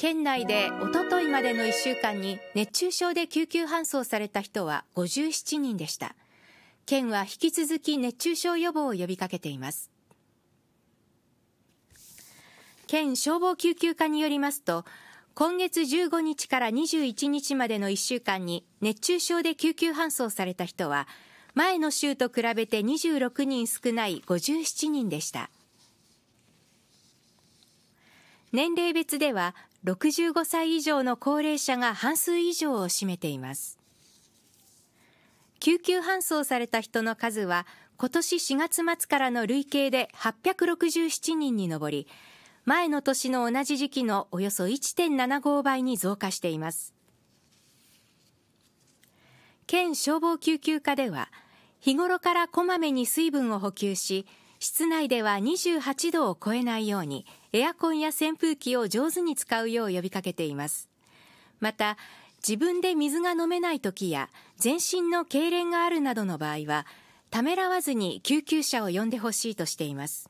県内でおとといまでの1週間に熱中症で救急搬送された人は57人でした県は引き続き熱中症予防を呼びかけています県消防救急課によりますと今月15日から21日までの1週間に熱中症で救急搬送された人は前の週と比べて26人少ない57人でした年齢別では65歳以上の高齢者が半数以上を占めています救急搬送された人の数は今年4月末からの累計で867人に上り前の年の同じ時期のおよそ1.75倍に増加しています県消防救急課では日頃からこまめに水分を補給し室内では28度を超えないようにエアコンや扇風機を上手に使うよう呼びかけていますまた自分で水が飲めない時や全身の痙攣があるなどの場合はためらわずに救急車を呼んでほしいとしています